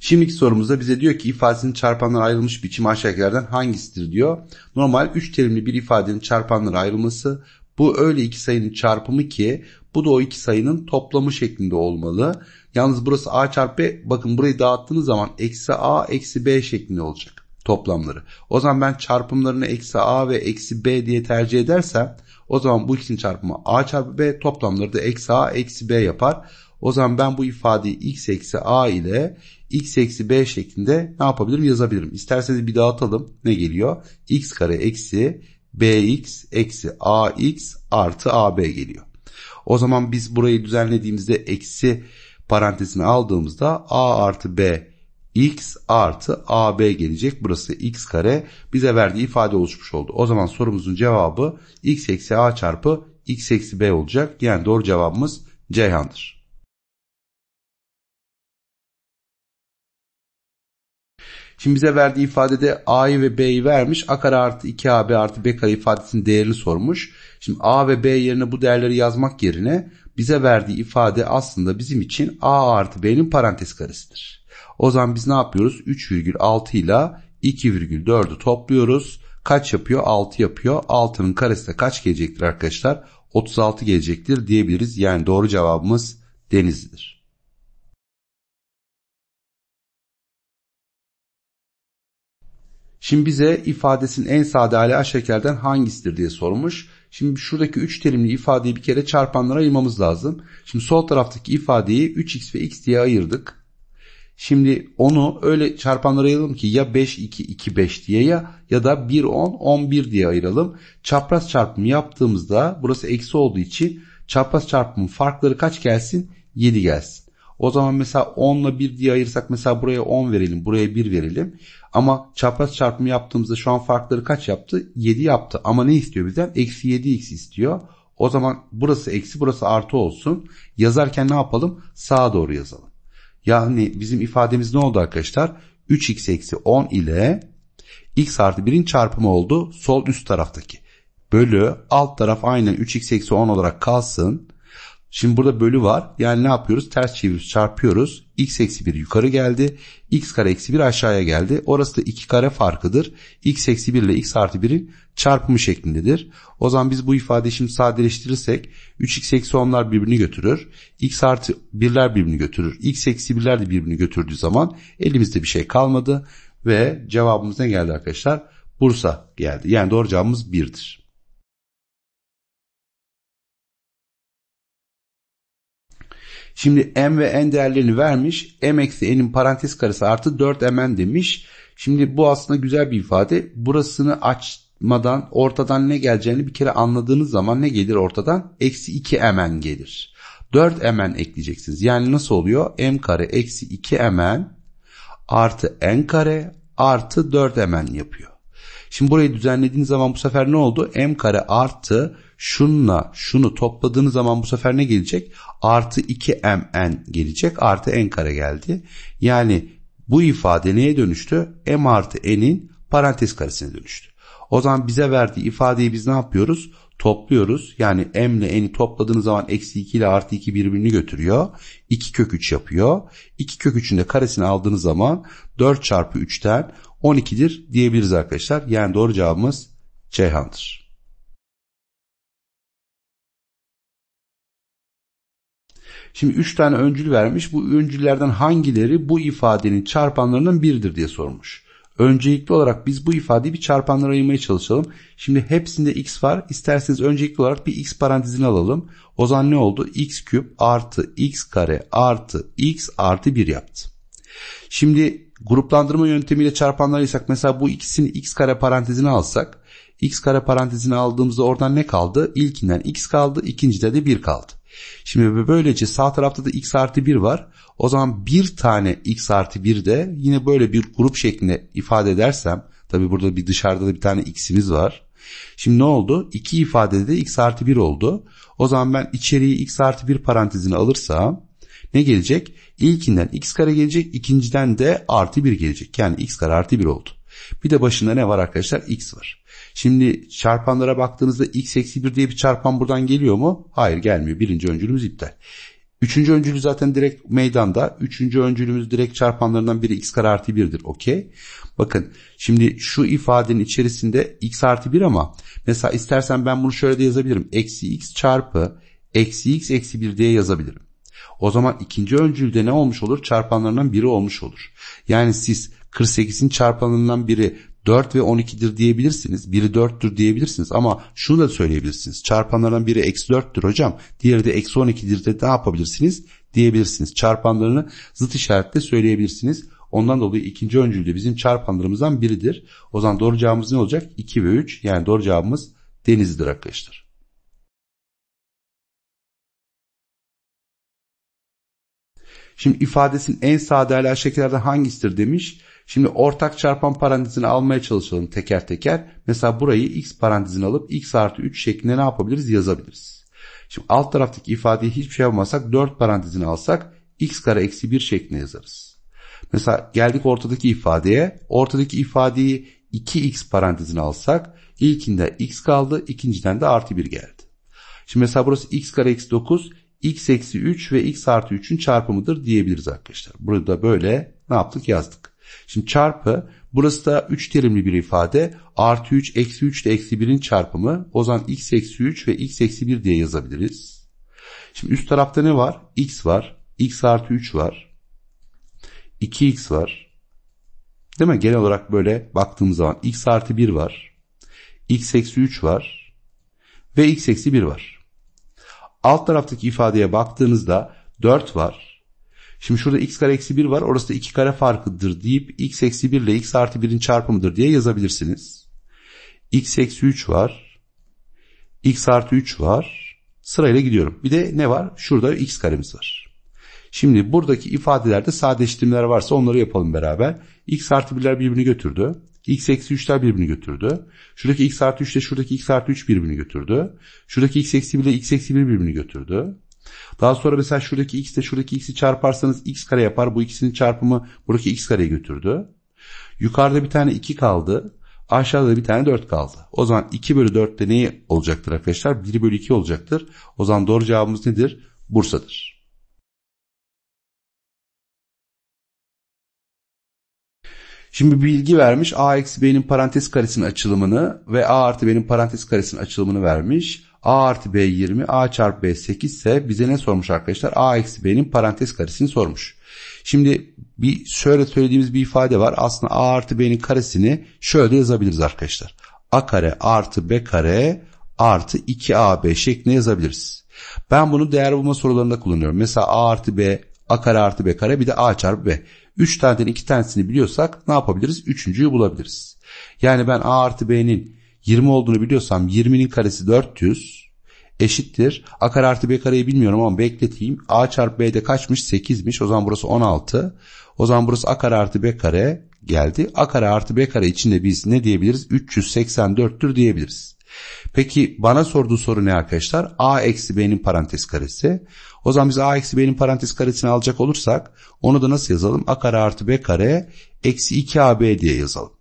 Şimdiki sorumuzda bize diyor ki ifadesinin çarpanlara ayrılmış biçimi aşağıdakilerden hangisidir diyor. Normal 3 terimli bir ifadenin çarpanlara ayrılması bu öyle iki sayının çarpımı ki bu da o iki sayının toplamı şeklinde olmalı. Yalnız burası a çarpı b. Bakın burayı dağıttığınız zaman eksi a eksi b şeklinde olacak toplamları. O zaman ben çarpımlarını eksi a ve eksi b diye tercih edersem o zaman bu ikisinin çarpımı a çarpı b toplamları da eksi a eksi b yapar. O zaman ben bu ifadeyi x eksi a ile x eksi b şeklinde ne yapabilirim yazabilirim. İsterseniz bir dağıtalım ne geliyor? x kare eksi bx eksi ax artı ab geliyor. O zaman biz burayı düzenlediğimizde eksi parantezine aldığımızda a artı b x artı ab gelecek. Burası x kare bize verdiği ifade oluşmuş oldu. O zaman sorumuzun cevabı x eksi a çarpı x eksi b olacak. Yani doğru cevabımız Ceyhan'dır. Şimdi bize verdiği ifadede a'yı ve b'yi vermiş. a kare artı 2ab artı b kare ifadesinin değerini sormuş. Şimdi a ve b yerine bu değerleri yazmak yerine bize verdiği ifade aslında bizim için a artı b'nin parantez karesidir. O zaman biz ne yapıyoruz? 3,6 ile 2,4'ü topluyoruz. Kaç yapıyor? 6 yapıyor. 6'nın karesi de kaç gelecektir arkadaşlar? 36 gelecektir diyebiliriz. Yani doğru cevabımız Denizli'dir. Şimdi bize ifadesinin en sade hali aşağıdakilerden hangisidir diye sormuş. Şimdi şuradaki 3 terimli ifadeyi bir kere çarpanlara ayırmamız lazım. Şimdi sol taraftaki ifadeyi 3x ve x diye ayırdık. Şimdi onu öyle çarpanlara ayıralım ki ya 5 2 2 5 diye ya ya da 1 10 11 diye ayıralım. Çapraz çarpımı yaptığımızda burası eksi olduğu için çapraz çarpımın farkları kaç gelsin? 7 gelsin. O zaman mesela 10 ile 1 diye ayırsak mesela buraya 10 verelim buraya 1 verelim. Ama çapraz çarpımı yaptığımızda şu an farkları kaç yaptı? 7 yaptı. Ama ne istiyor bizden? Eksi 7x istiyor. O zaman burası eksi burası artı olsun. Yazarken ne yapalım? Sağa doğru yazalım. Yani bizim ifademiz ne oldu arkadaşlar? 3x eksi 10 ile x artı 1'in çarpımı oldu sol üst taraftaki. Bölü alt taraf aynen 3x eksi 10 olarak kalsın. Şimdi burada bölü var. Yani ne yapıyoruz? Ters çeviriyoruz, çarpıyoruz. X eksi 1 yukarı geldi. X kare eksi 1 aşağıya geldi. Orası da 2 kare farkıdır. X eksi 1 ile X artı 1'in çarpımı şeklindedir. O zaman biz bu ifadeyi şimdi sadeleştirirsek 3x eksi 10'lar birbirini götürür. X artı 1'ler birbirini götürür. X eksi 1'ler de birbirini götürdüğü zaman elimizde bir şey kalmadı. Ve cevabımız ne geldi arkadaşlar? Bursa geldi. Yani doğru cevabımız 1'dir. Şimdi m ve n değerlerini vermiş. m eksi n'in parantez karesi artı 4 mn demiş. Şimdi bu aslında güzel bir ifade. Burasını açmadan ortadan ne geleceğini bir kere anladığınız zaman ne gelir ortadan? Eksi 2 mn gelir. 4 mn ekleyeceksiniz. Yani nasıl oluyor? m kare eksi 2 mn artı n kare artı 4 mn yapıyor. Şimdi burayı düzenlediğiniz zaman bu sefer ne oldu? M kare artı şununla şunu topladığınız zaman bu sefer ne gelecek? Artı 2mn gelecek. Artı n kare geldi. Yani bu ifade neye dönüştü? M artı n'in parantez karesine dönüştü. O zaman bize verdiği ifadeyi biz ne yapıyoruz? Topluyoruz. Yani m ile n'i topladığınız zaman eksi 2 ile artı 2 birbirini götürüyor. 2 kök 3 yapıyor. 2 kök 3'ün de karesini aldığınız zaman 4 çarpı 3'ten 12'dir diyebiliriz arkadaşlar. Yani doğru cevabımız Ceyhan'dır. Şimdi 3 tane öncül vermiş. Bu öncüllerden hangileri bu ifadenin çarpanlarının biridir diye sormuş. Öncelikli olarak biz bu ifadeyi bir çarpanlara ayırmaya çalışalım. Şimdi hepsinde x var. İsterseniz öncelikli olarak bir x parantezini alalım. O zaman ne oldu? x küp artı x kare artı x artı 1 yaptı. Şimdi Gruplandırma yöntemiyle çarpanlarıysak mesela bu ikisini x kare parantezine alsak x kare parantezine aldığımızda oradan ne kaldı? İlkinden x kaldı ikincide de 1 kaldı. Şimdi böylece sağ tarafta da x artı 1 var. O zaman bir tane x artı 1 de yine böyle bir grup şeklinde ifade edersem tabi burada bir dışarıda da bir tane x'imiz var. Şimdi ne oldu? 2 ifadede de x artı 1 oldu. O zaman ben içeriği x artı 1 parantezine alırsam ne gelecek? İlkinden x kare gelecek. ikinciden de artı 1 gelecek. Yani x kare artı 1 oldu. Bir de başında ne var arkadaşlar? X var. Şimdi çarpanlara baktığınızda x eksi 1 diye bir çarpan buradan geliyor mu? Hayır gelmiyor. Birinci öncülümüz iptal. Üçüncü öncülü zaten direkt meydanda. Üçüncü öncülümüz direkt çarpanlarından biri x kare artı 1'dir. Okey. Bakın şimdi şu ifadenin içerisinde x artı 1 ama mesela istersen ben bunu şöyle de yazabilirim. Eksi x çarpı eksi x eksi 1 diye yazabilirim. O zaman ikinci öncülde ne olmuş olur? Çarpanlarından biri olmuş olur. Yani siz 48'in çarpanından biri 4 ve 12'dir diyebilirsiniz. Biri 4'tür diyebilirsiniz ama şunu da söyleyebilirsiniz. Çarpanlardan biri eksi 4'tür hocam. Diğeri de eksi 12'dir de ne yapabilirsiniz? Diyebilirsiniz. Çarpanlarını zıt işaretle söyleyebilirsiniz. Ondan dolayı ikinci öncülde bizim çarpanlarımızdan biridir. O zaman doğru cevabımız ne olacak? 2 ve 3 yani doğru cevabımız denizdir arkadaşlar. Şimdi ifadesinin en sadeler şekillerden hangisidir demiş. Şimdi ortak çarpan parantezini almaya çalışalım teker teker. Mesela burayı x parantezini alıp x artı 3 şeklinde ne yapabiliriz yazabiliriz. Şimdi alt taraftaki ifadeyi hiçbir şey yapmasak 4 parantezini alsak x kare eksi 1 şeklinde yazarız. Mesela geldik ortadaki ifadeye. Ortadaki ifadeyi 2x parantezini alsak ilkinde x kaldı ikinciden de artı 1 geldi. Şimdi mesela burası x kare eksi 9 x eksi 3 ve x artı 3'ün çarpımıdır diyebiliriz arkadaşlar. Burada böyle ne yaptık yazdık. Şimdi çarpı burası da 3 terimli bir ifade. Artı 3 eksi 3 ile eksi 1'in çarpımı. O zaman x eksi 3 ve x eksi 1 diye yazabiliriz. Şimdi üst tarafta ne var? x var. x artı 3 var. 2x var. Değil mi? Genel olarak böyle baktığımız zaman x artı 1 var. x eksi 3 var. Ve x eksi 1 var. Alt taraftaki ifadeye baktığınızda 4 var. Şimdi şurada x kare eksi 1 var. Orası da 2 kare farkıdır deyip x eksi 1 ile x artı 1'in çarpımıdır diye yazabilirsiniz. x eksi 3 var. x artı 3 var. Sırayla gidiyorum. Bir de ne var? Şurada x karemiz var. Şimdi buradaki ifadelerde sadeleştirmeler varsa onları yapalım beraber. x artı 1'ler birbirini götürdü. X eksi 3'ler birbirini götürdü. Şuradaki x artı 3 ile şuradaki x artı 3 birbirini götürdü. Şuradaki x eksi 1 ile x eksi 1 birbirini götürdü. Daha sonra mesela şuradaki x ile şuradaki x'i çarparsanız x kare yapar. Bu ikisinin çarpımı buradaki x kareye götürdü. Yukarıda bir tane 2 kaldı. Aşağıda da bir tane 4 kaldı. O zaman 2 bölü 4 de neyi olacaktır arkadaşlar? 1 bölü 2 olacaktır. O zaman doğru cevabımız nedir? Bursa'dır. Şimdi bilgi vermiş a eksi b'nin parantez karesinin açılımını ve a artı b'nin parantez karesinin açılımını vermiş. a artı b 20 a çarpı b 8 ise bize ne sormuş arkadaşlar? a eksi b'nin parantez karesini sormuş. Şimdi bir şöyle söylediğimiz bir ifade var. Aslında a artı b'nin karesini şöyle de yazabiliriz arkadaşlar. a kare artı b kare artı 2ab şeklinde yazabiliriz. Ben bunu değer bulma sorularında kullanıyorum. Mesela a artı b A kare artı B kare bir de A çarpı B. 3 taneden 2 tanesini biliyorsak ne yapabiliriz? Üçüncüyü bulabiliriz. Yani ben A artı B'nin 20 olduğunu biliyorsam 20'nin karesi 400 eşittir. A kare artı B kareyi bilmiyorum ama bekleteyim. A çarpı B'de kaçmış? 8'miş. O zaman burası 16. O zaman burası A kare artı B kare geldi. A kare artı B kare içinde biz ne diyebiliriz? 384'tür diyebiliriz. Peki bana sorduğu soru ne arkadaşlar? A eksi B'nin parantez karesi. O zaman biz A eksi B'nin parantez karesini alacak olursak onu da nasıl yazalım? A kare artı B kare eksi 2AB diye yazalım.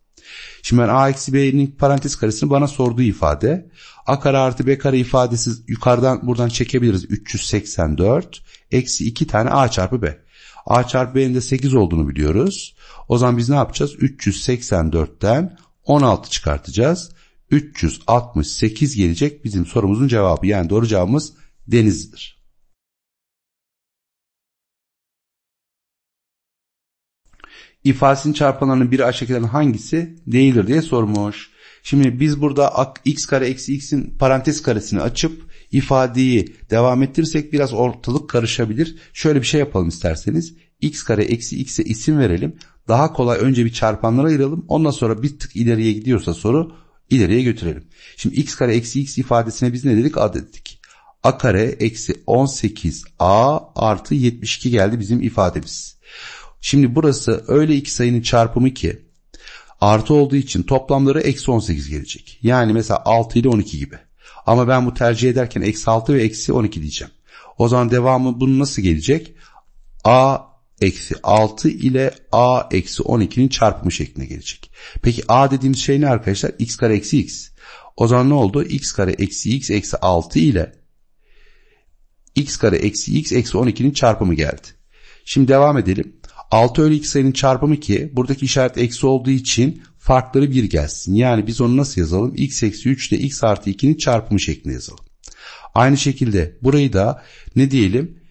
Şimdi ben A eksi B'nin parantez karesini bana sorduğu ifade. A kare artı B kare ifadesi yukarıdan buradan çekebiliriz. 384 eksi 2 tane A çarpı B. A çarpı B'nin de 8 olduğunu biliyoruz. O zaman biz ne yapacağız? 384'ten 16 çıkartacağız. 368 gelecek bizim sorumuzun cevabı. Yani doğru cevabımız denizdir. İfadesini çarpanların biri aşağıdakilerin hangisi değildir diye sormuş. Şimdi biz burada x kare eksi x'in parantez karesini açıp ifadeyi devam ettirirsek biraz ortalık karışabilir. Şöyle bir şey yapalım isterseniz. x kare eksi x'e isim verelim. Daha kolay önce bir çarpanlara ayıralım. Ondan sonra bir tık ileriye gidiyorsa soru ileriye götürelim. Şimdi x kare eksi x ifadesine biz ne dedik? A dedik. A kare eksi 18 A artı 72 geldi bizim ifademiz. Şimdi burası öyle iki sayının çarpımı ki artı olduğu için toplamları eksi 18 gelecek. Yani mesela 6 ile 12 gibi. Ama ben bu tercih ederken eksi 6 ve eksi 12 diyeceğim. O zaman devamı bunun nasıl gelecek? A eksi 6 ile a eksi 12'nin çarpımı şeklinde gelecek. Peki a dediğimiz şey ne arkadaşlar? x kare eksi x. O zaman ne oldu? x kare eksi x eksi 6 ile x kare eksi x eksi 12'nin çarpımı geldi. Şimdi devam edelim. 6 öyle iki sayının çarpımı ki buradaki işaret eksi olduğu için farkları 1 gelsin. Yani biz onu nasıl yazalım? x eksi 3 ile x artı 2'nin çarpımı şeklinde yazalım. Aynı şekilde burayı da ne diyelim?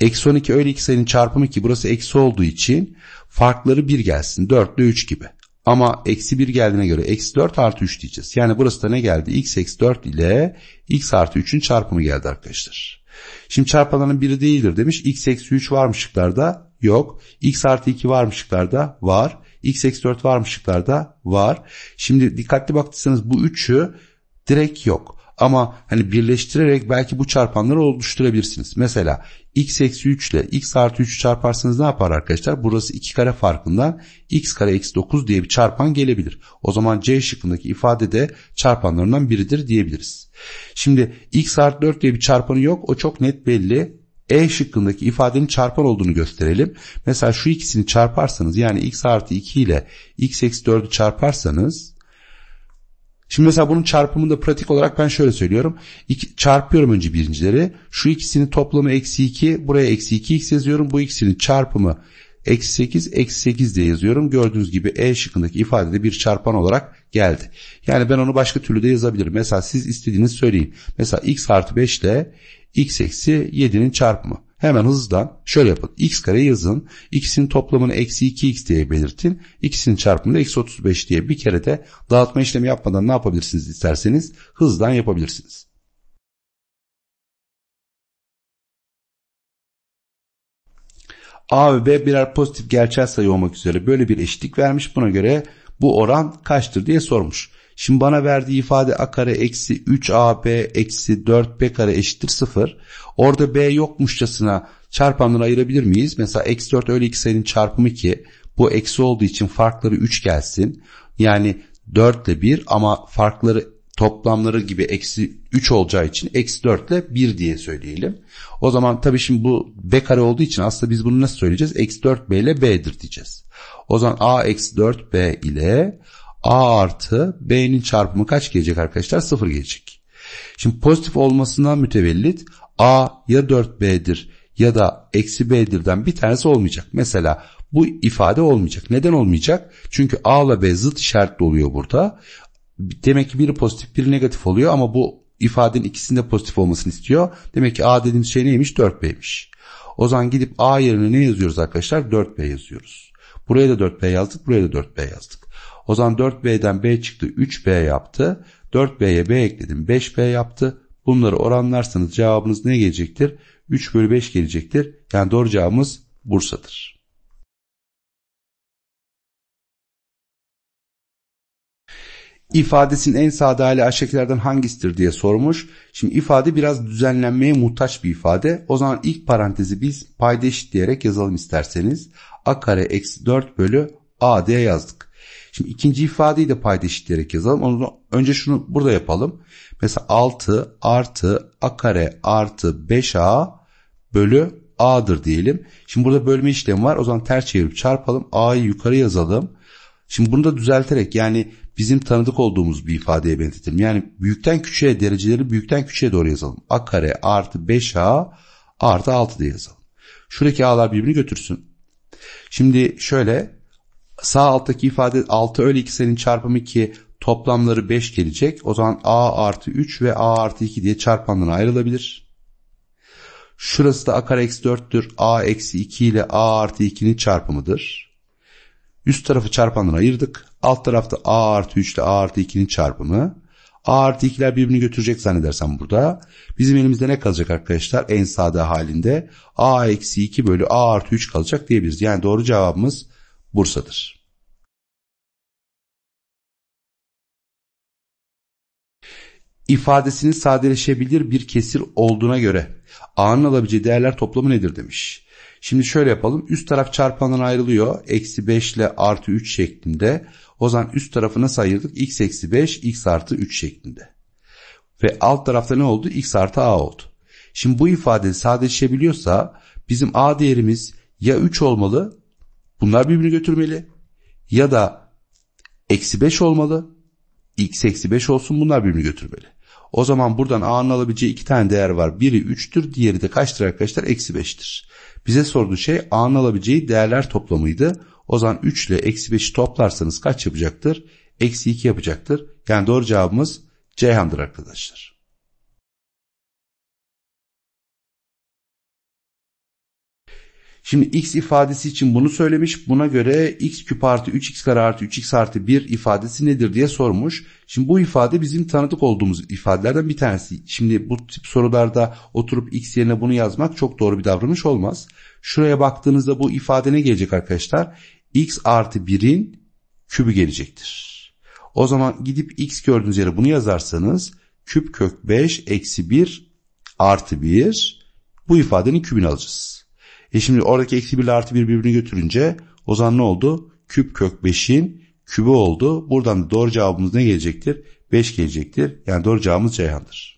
Eksi 12 öyle iki sayının çarpımı ki burası eksi olduğu için farkları 1 gelsin. 4 ile 3 gibi. Ama eksi 1 geldiğine göre eksi 4 artı 3 diyeceğiz. Yani burası da ne geldi? x eksi 4 ile x artı 3'ün çarpımı geldi arkadaşlar. Şimdi çarpanların biri değildir demiş. x eksi 3 varmışlıklarda yok. x artı 2 varmışlıklarda var. x eksi 4 varmışlıklarda var. Şimdi dikkatli baktıysanız bu 3'ü direkt yok. Ama hani birleştirerek belki bu çarpanları oluşturabilirsiniz. Mesela x eksi 3 ile x artı 3'ü çarparsanız ne yapar arkadaşlar? Burası 2 kare farkından x kare eksi 9 diye bir çarpan gelebilir. O zaman c şıkkındaki ifade de çarpanlarından biridir diyebiliriz. Şimdi x artı 4 diye bir çarpanı yok. O çok net belli. E şıkkındaki ifadenin çarpan olduğunu gösterelim. Mesela şu ikisini çarparsanız yani x artı 2 ile x eksi 4'ü çarparsanız Şimdi mesela bunun çarpımında pratik olarak ben şöyle söylüyorum. İki, çarpıyorum önce birincileri. Şu ikisini toplamı eksi 2. Buraya eksi 2x yazıyorum. Bu ikisinin çarpımı eksi 8 eksi 8 diye yazıyorum. Gördüğünüz gibi E şıkkındaki ifadede bir çarpan olarak geldi. Yani ben onu başka türlü de yazabilirim. Mesela siz istediğiniz söyleyin. Mesela x artı 5 ile x eksi 7'nin çarpımı. Hemen hızla şöyle yapın. x kare yazın. x'in toplamını eksi 2x diye belirtin. x'in çarpımını eksi 35 diye bir kere de dağıtma işlemi yapmadan ne yapabilirsiniz isterseniz hızdan yapabilirsiniz. A ve B birer pozitif gerçel sayı olmak üzere böyle bir eşitlik vermiş. Buna göre bu oran kaçtır diye sormuş. Şimdi bana verdiği ifade a kare eksi 3ab eksi 4b kare eşittir 0. Orada b yokmuşçasına çarpanları ayırabilir miyiz? Mesela eksi 4 öyle iki sayının çarpımı ki bu eksi olduğu için farkları 3 gelsin. Yani 4 ile 1 ama farkları toplamları gibi eksi 3 olacağı için eksi 4 ile 1 diye söyleyelim. O zaman tabii şimdi bu b kare olduğu için aslında biz bunu nasıl söyleyeceğiz? Eksi 4b ile b'dir diyeceğiz. O zaman a eksi 4b ile A artı B'nin çarpımı kaç gelecek arkadaşlar? 0 gelecek. Şimdi pozitif olmasından mütevellit A ya 4B'dir ya da eksi B'dirden bir tanesi olmayacak. Mesela bu ifade olmayacak. Neden olmayacak? Çünkü A ile B zıt işaretli oluyor burada. Demek ki biri pozitif biri negatif oluyor ama bu ifadenin ikisinde pozitif olmasını istiyor. Demek ki A dediğimiz şey neymiş? 4B'ymiş. O zaman gidip A yerine ne yazıyoruz arkadaşlar? 4B yazıyoruz. Buraya da 4B yazdık, buraya da 4B yazdık. O zaman 4B'den B çıktı 3B yaptı. 4B'ye B ekledim 5B yaptı. Bunları oranlarsanız cevabınız ne gelecektir? 3 bölü 5 gelecektir. Yani doğru cevabımız Bursa'dır. İfadesinin en sade hali aşağıdakilerden hangisidir diye sormuş. Şimdi ifade biraz düzenlenmeye muhtaç bir ifade. O zaman ilk parantezi biz payda eşitleyerek yazalım isterseniz. A kare eksi 4 bölü A diye yazdık. Şimdi ikinci ifadeyi de payda eşitleyerek yazalım. Onu önce şunu burada yapalım. Mesela 6 artı a kare artı 5a bölü a'dır diyelim. Şimdi burada bölme işlemi var. O zaman ters çevirip çarpalım. a'yı yukarı yazalım. Şimdi bunu da düzelterek yani bizim tanıdık olduğumuz bir ifadeye benzetelim. Yani büyükten küçüğe dereceleri büyükten küçüğe doğru yazalım. a kare artı 5a artı 6 diye yazalım. Şuradaki a'lar birbirini götürsün. Şimdi şöyle sağ alttaki ifade 6 öyle ikisinin çarpımı ki toplamları 5 gelecek. O zaman a artı 3 ve a artı 2 diye çarpandan ayrılabilir. Şurası da a kare eksi 4'tür. a eksi 2 ile a artı 2'nin çarpımıdır. Üst tarafı çarpandan ayırdık. Alt tarafta a artı 3 ile a artı 2'nin çarpımı. A artı 2'ler birbirini götürecek zannedersem burada. Bizim elimizde ne kalacak arkadaşlar? En sade halinde A eksi 2 bölü A artı 3 kalacak diyebiliriz. Yani doğru cevabımız Bursa'dır. İfadesinin sadeleşebilir bir kesir olduğuna göre A'nın alabileceği değerler toplamı nedir demiş. Şimdi şöyle yapalım. Üst taraf çarpandan ayrılıyor. Eksi 5 ile artı 3 şeklinde. O zaman üst tarafı nasıl ayırdık? X eksi 5, X artı 3 şeklinde. Ve alt tarafta ne oldu? X artı A oldu. Şimdi bu ifade sadeleşebiliyorsa bizim A değerimiz ya 3 olmalı Bunlar birbirini götürmeli. Ya da eksi 5 olmalı. X eksi 5 olsun bunlar birbirini götürmeli. O zaman buradan A'nın alabileceği iki tane değer var. Biri 3'tür diğeri de kaçtır arkadaşlar? Eksi 5'tir. Bize sorduğu şey A'nın alabileceği değerler toplamıydı. O zaman 3 ile eksi 5'i toplarsanız kaç yapacaktır? Eksi 2 yapacaktır. Yani doğru cevabımız Ceyhan'dır arkadaşlar. Şimdi x ifadesi için bunu söylemiş. Buna göre x küp artı 3x kare artı 3x artı 1 ifadesi nedir diye sormuş. Şimdi bu ifade bizim tanıdık olduğumuz ifadelerden bir tanesi. Şimdi bu tip sorularda oturup x yerine bunu yazmak çok doğru bir davranış olmaz. Şuraya baktığınızda bu ifade ne gelecek arkadaşlar? x artı 1'in kübü gelecektir. O zaman gidip x gördüğünüz yere bunu yazarsanız küp kök 5 eksi 1 artı 1 bu ifadenin kübünü alacağız. E şimdi oradaki eksi 1 ile artı 1 birbirini götürünce o zaman ne oldu? Küp kök 5'in kübü oldu. Buradan da doğru cevabımız ne gelecektir? 5 gelecektir. Yani doğru cevabımız Ceyhan'dır.